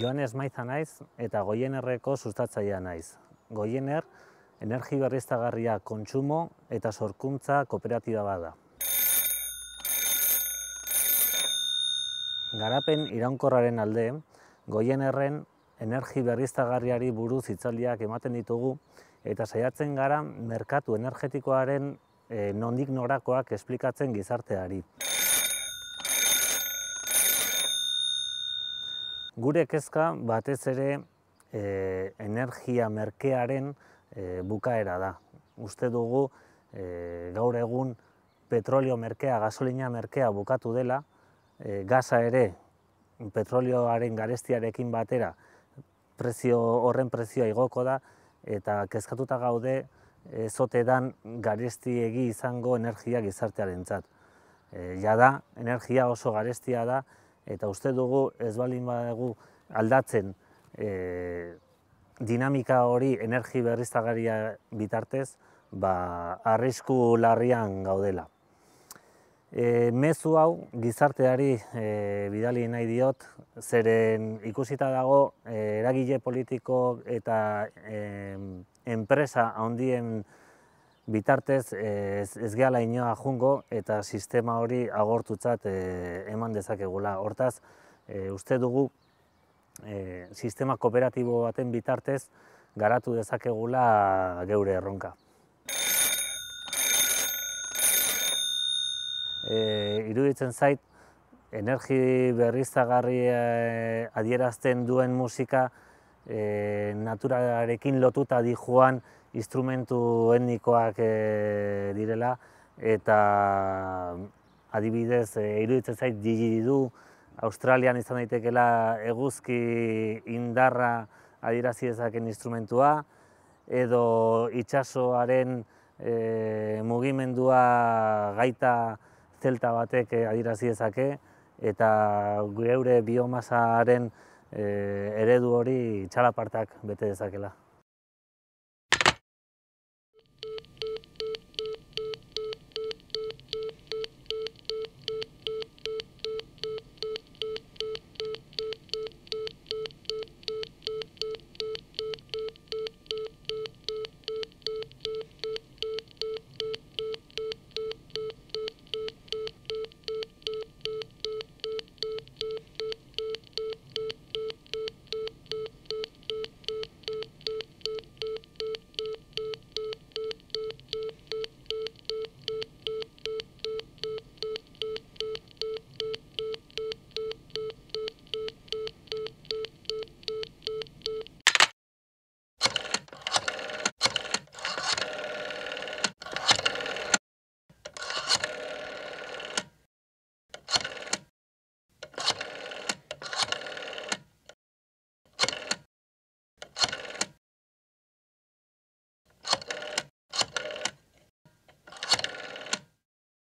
joan ez naiz eta goienerreko sustatzaia naiz. Goiener, energi berriztagarria kontsumo eta sorkuntza kooperatiba bada. Garapen iraunkorraren alde, goienerren energi berriztagarriari buruz hitzaldiak ematen ditugu eta saiatzen gara merkatu energetikoaren eh, nondik norakoak esplikatzen gizarteari. Gure kezka batez ere eh, energia merkearen eh, bukaera da. Uste dugu eh, gaur egun petrolio merkea, gasolina merkea bukatu dela, gaza ere petrolioaren garestiarekin batera prezio, horren prezioa igoko da, eta kezkatuta gaude ezote garestiegi izango energia gizartearentzat. Ja da, energia oso garestia da, Eta uste dugu ez balin badugu aldatzen e, dinamika hori energi berriztagaria bitartez, ba, arrisku larrian gaudela. E, mezu hau gizarteari e, bidali nahi diot, zeren ikusita dago e, eragile politiko eta e, enpresa handien bitartez eh, ez, ez gehala inoa jungo eta sistema hori agortutzat eh, eman dezakegula. Hortaz, eh, uste dugu sistema kooperatibo baten bitartez garatu dezakegula geure erronka. E, iruditzen zait, energi berriztagarria adierazten duen musika e, naturarekin lotuta di instrumentu etnikoak eh, direla eta adibidez e, iruditzen zait jiji Australian izan daitekeela eguzki indarra adierazi dezaken instrumentua edo itsasoaren eh, mugimendua gaita zelta batek adierazi dezake eta gure biomasaren eredu hori txalapartak bete dezakela